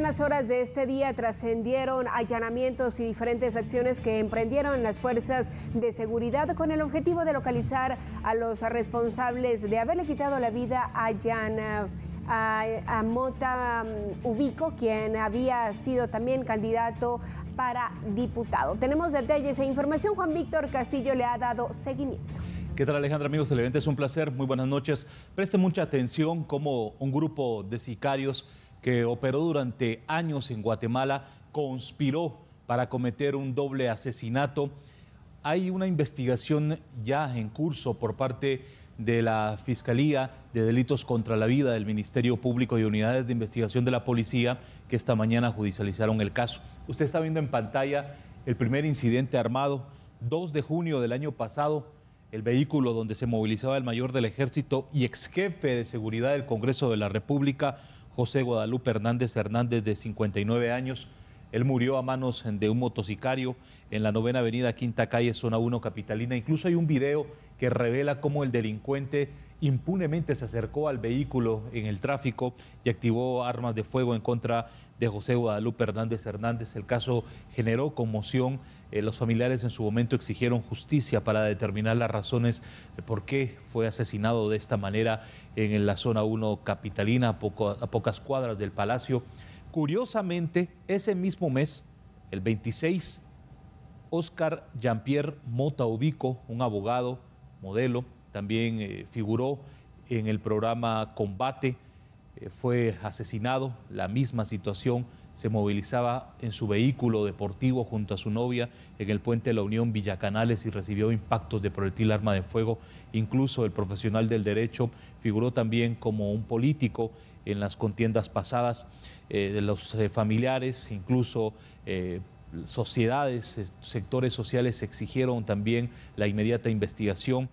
Las horas de este día trascendieron allanamientos y diferentes acciones que emprendieron las fuerzas de seguridad con el objetivo de localizar a los responsables de haberle quitado la vida a A, Mota um, Ubico, quien había sido también candidato para diputado. Tenemos detalles e información. Juan Víctor Castillo le ha dado seguimiento. ¿Qué tal Alejandra, amigos del evento? Es un placer. Muy buenas noches. Preste mucha atención como un grupo de sicarios que operó durante años en Guatemala, conspiró para cometer un doble asesinato. Hay una investigación ya en curso por parte de la Fiscalía de Delitos contra la Vida del Ministerio Público y unidades de investigación de la policía que esta mañana judicializaron el caso. Usted está viendo en pantalla el primer incidente armado, 2 de junio del año pasado, el vehículo donde se movilizaba el mayor del ejército y exjefe de seguridad del Congreso de la República, José Guadalupe Hernández Hernández, de 59 años. Él murió a manos de un motocicario en la novena avenida Quinta Calle, zona 1 capitalina. Incluso hay un video que revela cómo el delincuente impunemente se acercó al vehículo en el tráfico y activó armas de fuego en contra de José Guadalupe Hernández Hernández. El caso generó conmoción eh, los familiares en su momento exigieron justicia para determinar las razones de por qué fue asesinado de esta manera en la zona 1 capitalina, a, pocas cuadras del Palacio. Curiosamente, ese mismo mes, el 26, Oscar Jean-Pierre Mota Ubico, un abogado, modelo, también eh, figuró en el programa Combate fue asesinado, la misma situación, se movilizaba en su vehículo deportivo junto a su novia en el puente de la Unión Villacanales y recibió impactos de proyectil arma de fuego. Incluso el profesional del derecho figuró también como un político en las contiendas pasadas. Eh, de los eh, familiares, incluso eh, sociedades, sectores sociales exigieron también la inmediata investigación.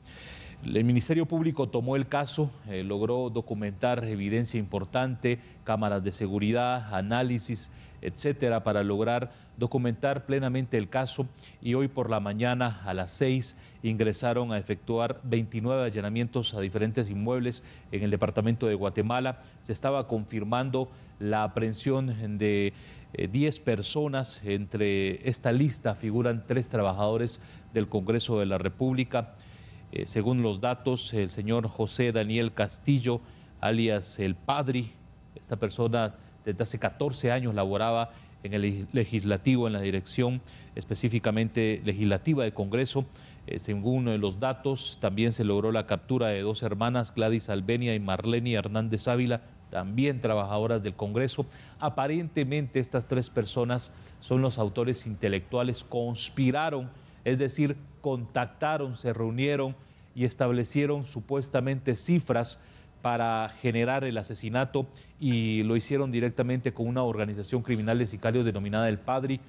El Ministerio Público tomó el caso, eh, logró documentar evidencia importante, cámaras de seguridad, análisis, etcétera, para lograr documentar plenamente el caso y hoy por la mañana a las seis ingresaron a efectuar 29 allanamientos a diferentes inmuebles en el departamento de Guatemala. Se estaba confirmando la aprehensión de 10 eh, personas. Entre esta lista figuran tres trabajadores del Congreso de la República. Eh, según los datos, el señor José Daniel Castillo, alias el padre, esta persona desde hace 14 años laboraba en el legislativo, en la dirección específicamente legislativa del Congreso. Eh, según eh, los datos, también se logró la captura de dos hermanas, Gladys Albenia y Marlene Hernández Ávila, también trabajadoras del Congreso. Aparentemente estas tres personas son los autores intelectuales, conspiraron, es decir, contactaron, se reunieron y establecieron supuestamente cifras para generar el asesinato y lo hicieron directamente con una organización criminal de sicarios denominada El Padre.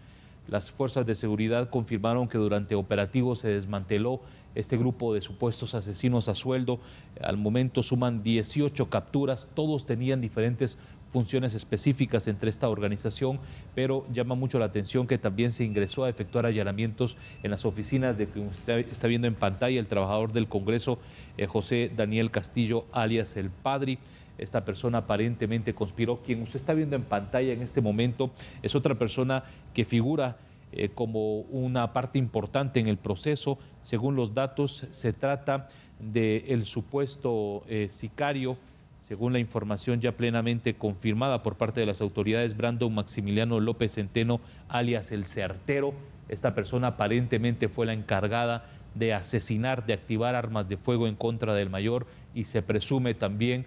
Las fuerzas de seguridad confirmaron que durante operativos se desmanteló este grupo de supuestos asesinos a sueldo. Al momento suman 18 capturas, todos tenían diferentes funciones específicas entre esta organización, pero llama mucho la atención que también se ingresó a efectuar allanamientos en las oficinas de que usted está viendo en pantalla el trabajador del Congreso, eh, José Daniel Castillo, alias el Padre esta persona aparentemente conspiró. Quien usted está viendo en pantalla en este momento es otra persona que figura eh, como una parte importante en el proceso. Según los datos, se trata del supuesto eh, sicario según la información ya plenamente confirmada por parte de las autoridades, Brandon Maximiliano López Centeno, alias el Certero, esta persona aparentemente fue la encargada de asesinar, de activar armas de fuego en contra del mayor y se presume también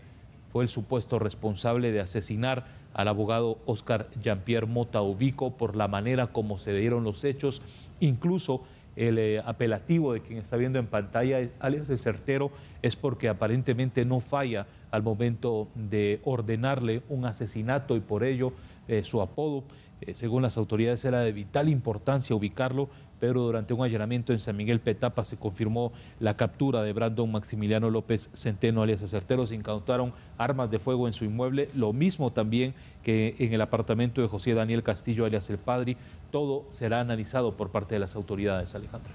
fue el supuesto responsable de asesinar al abogado Oscar Jean-Pierre Mota Ubico por la manera como se dieron los hechos. Incluso el eh, apelativo de quien está viendo en pantalla, alias el certero, es porque aparentemente no falla al momento de ordenarle un asesinato y por ello eh, su apodo, eh, según las autoridades, era de vital importancia ubicarlo, pero durante un allanamiento en San Miguel Petapa se confirmó la captura de Brandon Maximiliano López Centeno, alias Acertero. Se incautaron armas de fuego en su inmueble, lo mismo también que en el apartamento de José Daniel Castillo, alias El Padre. Todo será analizado por parte de las autoridades, Alejandra.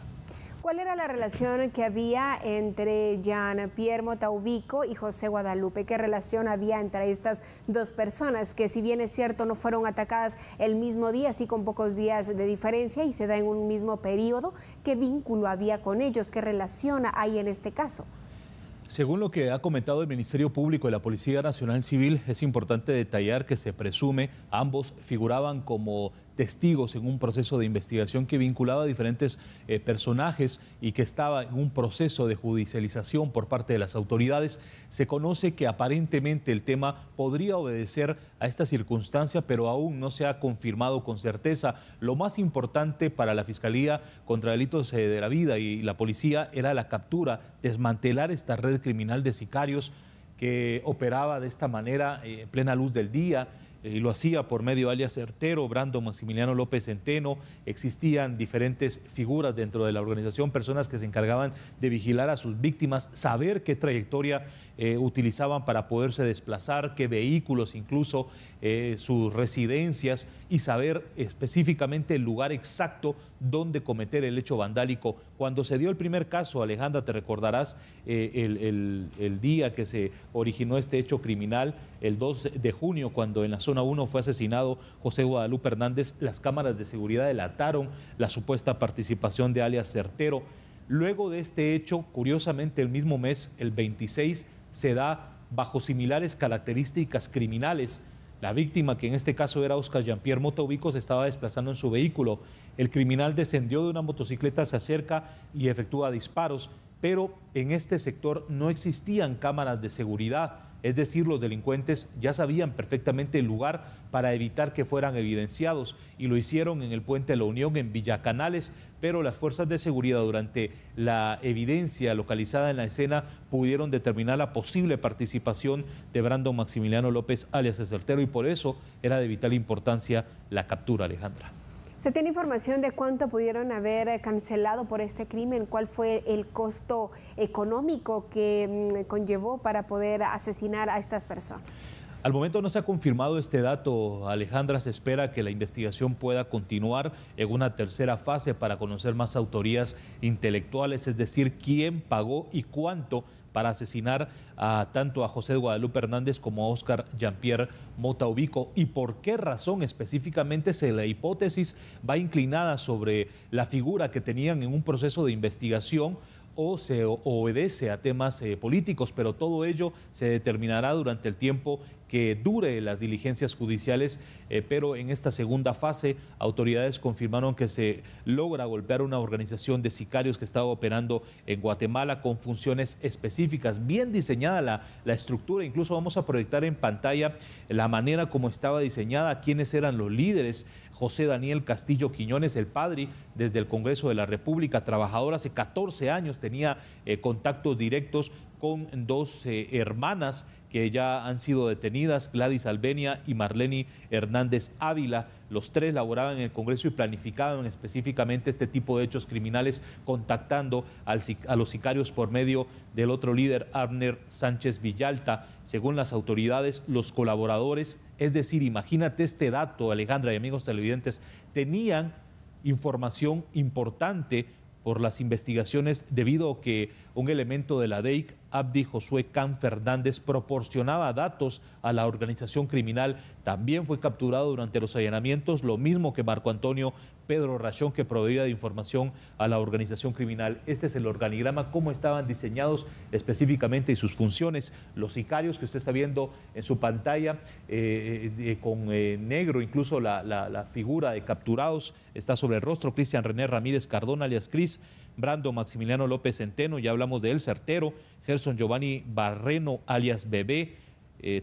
¿Cuál era la relación que había entre Jean-Pierre Taubico y José Guadalupe? ¿Qué relación había entre estas dos personas que, si bien es cierto, no fueron atacadas el mismo día, así con pocos días de diferencia y se da en un mismo periodo? ¿Qué vínculo había con ellos? ¿Qué relación hay en este caso? Según lo que ha comentado el Ministerio Público y la Policía Nacional Civil, es importante detallar que se presume ambos figuraban como testigos en un proceso de investigación que vinculaba a diferentes eh, personajes y que estaba en un proceso de judicialización por parte de las autoridades, se conoce que aparentemente el tema podría obedecer a esta circunstancia, pero aún no se ha confirmado con certeza. Lo más importante para la Fiscalía contra Delitos eh, de la Vida y la policía era la captura, desmantelar esta red criminal de sicarios que operaba de esta manera eh, en plena luz del día eh, y lo hacía por medio alias Certero, Brando Maximiliano López Centeno. Existían diferentes figuras dentro de la organización, personas que se encargaban de vigilar a sus víctimas, saber qué trayectoria eh, utilizaban para poderse desplazar, qué vehículos, incluso eh, sus residencias y saber específicamente el lugar exacto donde cometer el hecho vandálico. Cuando se dio el primer caso, Alejandra, te recordarás el, el día que se originó este hecho criminal, el 2 de junio, cuando en la zona zona 1 fue asesinado José Guadalupe Hernández, las cámaras de seguridad delataron la supuesta participación de alias Certero. Luego de este hecho, curiosamente el mismo mes, el 26, se da bajo similares características criminales. La víctima, que en este caso era Oscar Jean-Pierre se estaba desplazando en su vehículo. El criminal descendió de una motocicleta, se acerca y efectúa disparos, pero en este sector no existían cámaras de seguridad. Es decir, los delincuentes ya sabían perfectamente el lugar para evitar que fueran evidenciados y lo hicieron en el puente de la Unión en Villacanales, pero las fuerzas de seguridad durante la evidencia localizada en la escena pudieron determinar la posible participación de Brando Maximiliano López alias El Certero y por eso era de vital importancia la captura, Alejandra. ¿Se tiene información de cuánto pudieron haber eh, cancelado por este crimen? ¿Cuál fue el costo económico que mm, conllevó para poder asesinar a estas personas? Al momento no se ha confirmado este dato. Alejandra se espera que la investigación pueda continuar en una tercera fase para conocer más autorías intelectuales, es decir, quién pagó y cuánto para asesinar a, tanto a José Guadalupe Hernández como a Óscar Jean-Pierre Motaubico. y por qué razón específicamente se la hipótesis va inclinada sobre la figura que tenían en un proceso de investigación o se obedece a temas eh, políticos, pero todo ello se determinará durante el tiempo que dure las diligencias judiciales, eh, pero en esta segunda fase autoridades confirmaron que se logra golpear una organización de sicarios que estaba operando en Guatemala con funciones específicas, bien diseñada la, estructura, incluso vamos a proyectar en pantalla la manera como estaba diseñada, quiénes eran los líderes, José Daniel Castillo Quiñones, el padre, desde el Congreso de la República, trabajador hace 14 años, tenía eh, contactos directos con dos eh, hermanas que ya han sido detenidas, Gladys Albenia y Marleni Hernández Ávila. Los tres laboraban en el Congreso y planificaban específicamente este tipo de hechos criminales, contactando a los sicarios por medio del otro líder, Abner Sánchez Villalta. Según las autoridades, los colaboradores, es decir, imagínate este dato, Alejandra y amigos televidentes, tenían información importante por las investigaciones debido a que un elemento de la DEIC, Abdi Josué Can Fernández, proporcionaba datos a la organización criminal. También fue capturado durante los allanamientos, lo mismo que Marco Antonio Pedro Rachón, que proveía de información a la organización criminal. Este es el organigrama, cómo estaban diseñados específicamente y sus funciones. Los sicarios que usted está viendo en su pantalla, eh, eh, eh, con negro incluso la, figura de capturados, está sobre el rostro. Cristian René Ramírez Cardón, alias Cris. Brando Maximiliano López Centeno, ya hablamos de él, certero. Gerson Giovanni Barreno, alias Bebé.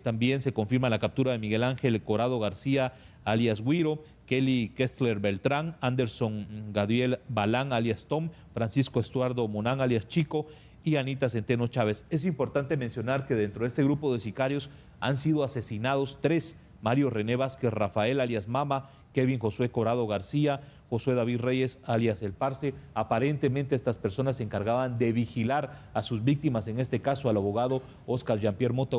también se confirma la captura de Miguel Ángel Corado García, alias Guiro. Kelly Kessler Beltrán, Anderson Gabriel Balán alias Tom, Francisco Estuardo Monán alias Chico y Anita Centeno Chávez. Es importante mencionar que dentro de este grupo de sicarios han sido asesinados tres, Mario René Vázquez Rafael alias Mama Kevin Josué Corado García, Josué David Reyes, alias El Parce. Aparentemente estas personas se encargaban de vigilar a sus víctimas, en este caso al abogado Oscar Jean-Pierre Mota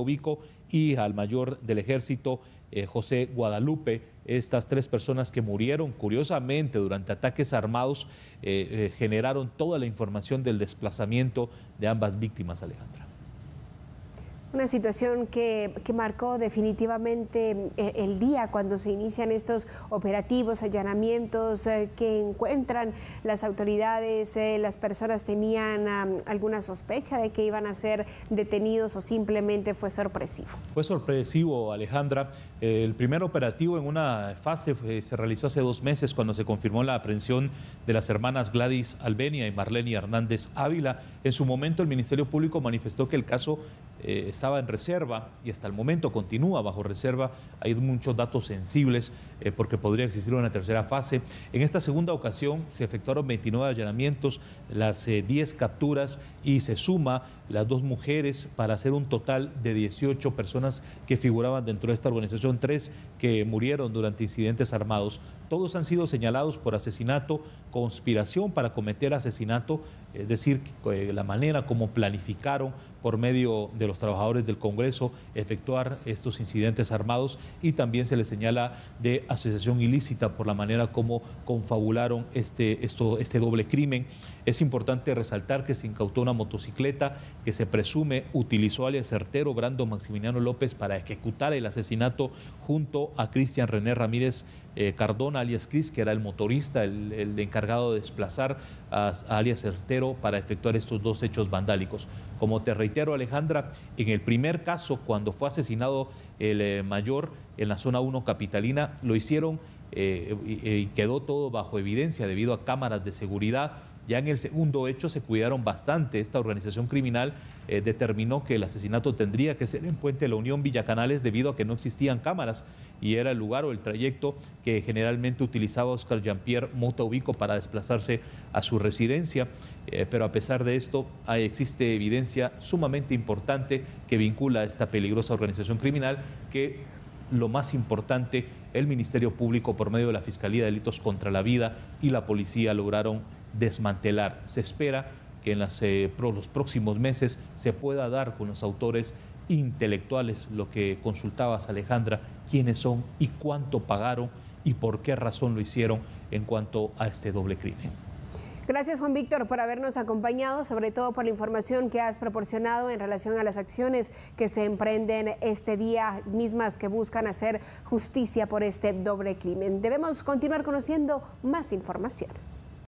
y al mayor del ejército eh, José Guadalupe. Estas tres personas que murieron, curiosamente, durante ataques armados, eh, eh, generaron toda la información del desplazamiento de ambas víctimas, Alejandra. Una situación que, marcó definitivamente eh, el, día cuando se inician estos operativos, allanamientos eh, que encuentran las autoridades. Eh, las personas tenían alguna sospecha de que iban a ser detenidos o simplemente fue sorpresivo. Fue sorpresivo, Alejandra. el primer operativo en una fase se realizó hace dos meses cuando se confirmó la aprehensión de las hermanas Gladys Albenia y Marlene Hernández Ávila. En su momento el Ministerio Público manifestó que el caso eh, estaba en reserva y hasta el momento continúa bajo reserva. Hay muchos datos sensibles eh, porque podría existir una tercera fase. En esta segunda ocasión se efectuaron 29 allanamientos, las 10 eh, capturas y se suma las dos mujeres para hacer un total de 18 personas que figuraban dentro de esta organización, tres que murieron durante incidentes armados. Todos han sido señalados por asesinato, conspiración para cometer asesinato es decir, eh, la manera como planificaron por medio de los trabajadores del Congreso efectuar estos incidentes armados y también se le señala de asociación ilícita por la manera como confabularon este, esto, este doble crimen. Es importante resaltar que se incautó una motocicleta que se presume utilizó al certero Brando Maximiliano López para ejecutar el asesinato junto a Cristian René Ramírez eh, Cardona, alias Cris, que era el motorista, el, el encargado de desplazar alias Certero para efectuar estos dos hechos vandálicos. Como te reitero, Alejandra, en el primer caso, cuando fue asesinado el eh, mayor en la zona 1 capitalina, lo hicieron eh, y quedó todo bajo evidencia debido a cámaras de seguridad. Ya en el segundo hecho se cuidaron bastante. Esta organización criminal eh, determinó que el asesinato tendría que ser en Puente de la Unión Villacanales debido a que no existían cámaras y era el lugar o el trayecto que generalmente utilizaba Oscar Jean-Pierre Mota para desplazarse a su residencia. Eh, pero a pesar de esto, existe evidencia sumamente importante que vincula a esta peligrosa organización criminal que lo más importante, el Ministerio Público por medio de la Fiscalía de Delitos contra la Vida y la Policía lograron desmantelar. Se espera que en eh, los próximos meses se pueda dar con los autores intelectuales, lo que consultabas Alejandra, quiénes son y cuánto pagaron y por qué razón lo hicieron en cuanto a este doble crimen. Gracias Juan Víctor por habernos acompañado, sobre todo por la información que has proporcionado en relación a las acciones que se emprenden este día, mismas que buscan hacer justicia por este doble crimen. Debemos continuar conociendo más información.